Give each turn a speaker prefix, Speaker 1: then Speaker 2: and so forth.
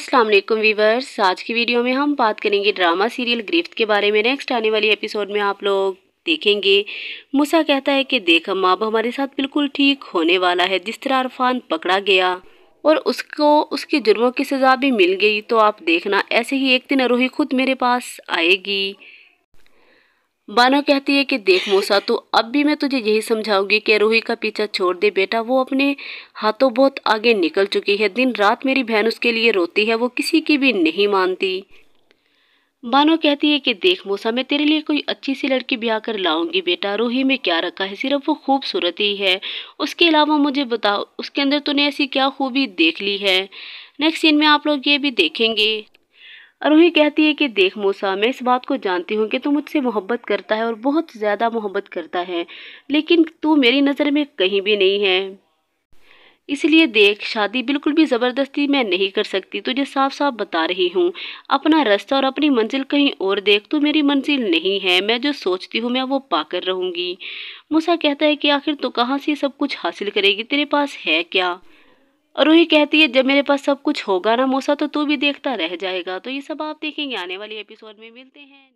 Speaker 1: अस्सलाम वालेकुम वीवर्स आज की वीडियो में हम बात करेंगे ड्रामा सीरियल ग्रिफ्ट के बारे में नेक्स्ट आने वाली एपिसोड में आप लोग देखेंगे मूसा कहता है कि देख हम अब हमारे साथ बिल्कुल ठीक होने वाला है जिस तरह अरफान पकड़ा गया और उसको उसके जुर्मों की सज़ा भी मिल गई तो आप देखना ऐसे ही एक दिन अरोही खुद मेरे पास आएगी बानो कहती है कि देख मूसा तो अब भी मैं तुझे यही समझाऊंगी कि रूही का पीछा छोड़ दे बेटा वो अपने हाथों बहुत आगे निकल चुकी है दिन रात मेरी बहन उसके लिए रोती है वो किसी की भी नहीं मानती बानो कहती है कि देख मूसा मैं तेरे लिए कोई अच्छी सी लड़की ब्याह कर लाऊंगी बेटा रूही में क्या रखा है सिर्फ वो खूबसूरत ही है उसके अलावा मुझे बताओ उसके अंदर तूने ऐसी क्या खूबी देख ली है नेक्स्ट सीन में आप लोग ये भी देखेंगे अरोही कहती है कि देख मूसा मैं इस बात को जानती हूँ कि तू मुझसे मोहब्बत करता है और बहुत ज़्यादा मोहब्बत करता है लेकिन तू मेरी नज़र में कहीं भी नहीं है इसलिए देख शादी बिल्कुल भी ज़बरदस्ती मैं नहीं कर सकती तुझे साफ साफ बता रही हूँ अपना रास्ता और अपनी मंजिल कहीं और देख तू मेरी मंजिल नहीं है मैं जो सोचती हूँ मैं वो पाकर रहूँगी मूसा कहता है कि आखिर तू तो कहाँ से सब कुछ हासिल करेगी तेरे पास है क्या और वही कहती है जब मेरे पास सब कुछ होगा ना मूसा तो तू भी देखता रह जाएगा तो ये सब आप देखेंगे आने वाली एपिसोड में मिलते हैं